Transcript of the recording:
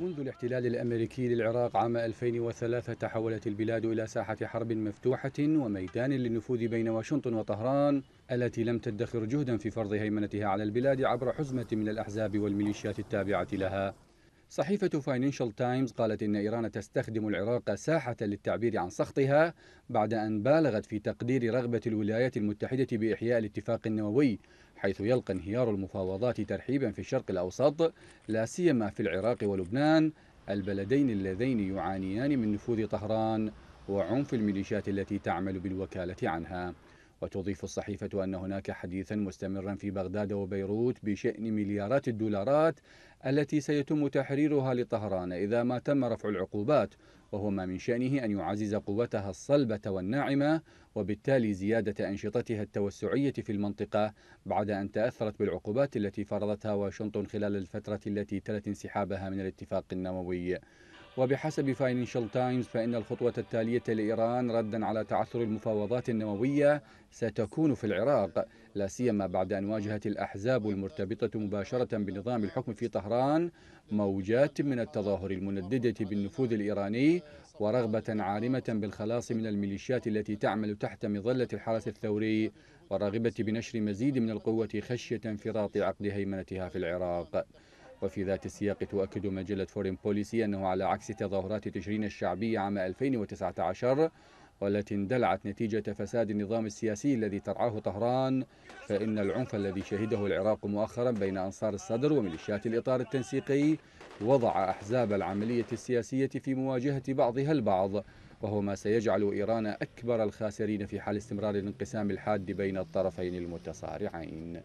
منذ الاحتلال الأمريكي للعراق عام 2003 تحولت البلاد إلى ساحة حرب مفتوحة وميدان للنفوذ بين واشنطن وطهران التي لم تدخر جهدا في فرض هيمنتها على البلاد عبر حزمة من الأحزاب والميليشيات التابعة لها صحيفة فاينانشال تايمز قالت إن إيران تستخدم العراق ساحة للتعبير عن سخطها بعد أن بالغت في تقدير رغبة الولايات المتحدة بإحياء الاتفاق النووي حيث يلقى انهيار المفاوضات ترحيبا في الشرق الأوسط لا سيما في العراق ولبنان البلدين اللذين يعانيان من نفوذ طهران وعنف الميليشيات التي تعمل بالوكالة عنها وتضيف الصحيفة أن هناك حديثا مستمرا في بغداد وبيروت بشأن مليارات الدولارات التي سيتم تحريرها لطهران إذا ما تم رفع العقوبات وهو ما من شأنه أن يعزز قوتها الصلبة والناعمة وبالتالي زيادة أنشطتها التوسعية في المنطقة بعد أن تأثرت بالعقوبات التي فرضتها واشنطن خلال الفترة التي تلت انسحابها من الاتفاق النووي وبحسب فاينانشال تايمز فإن الخطوة التالية لإيران ردا على تعثر المفاوضات النووية ستكون في العراق لا سيما بعد أن واجهت الأحزاب المرتبطة مباشرة بنظام الحكم في طهران موجات من التظاهر المنددة بالنفوذ الإيراني ورغبة عارمة بالخلاص من الميليشيات التي تعمل تحت مظلة الحرس الثوري والراغبة بنشر مزيد من القوة خشية انفراط عقد هيمنتها في العراق وفي ذات السياق تؤكد مجلة فورين بوليسي أنه على عكس تظاهرات تشرين الشعبية عام 2019 والتي اندلعت نتيجة فساد النظام السياسي الذي ترعاه طهران فإن العنف الذي شهده العراق مؤخرا بين أنصار الصدر وميليشيات الإطار التنسيقي وضع أحزاب العملية السياسية في مواجهة بعضها البعض وهو ما سيجعل إيران أكبر الخاسرين في حال استمرار الانقسام الحاد بين الطرفين المتصارعين